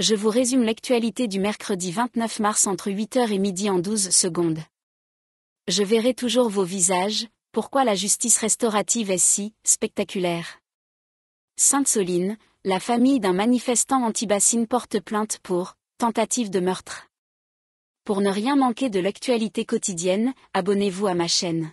je vous résume l'actualité du mercredi 29 mars entre 8h et midi en 12 secondes. Je verrai toujours vos visages, pourquoi la justice restaurative est si spectaculaire. Sainte-Soline, la famille d'un manifestant anti porte plainte pour tentative de meurtre. Pour ne rien manquer de l'actualité quotidienne, abonnez-vous à ma chaîne.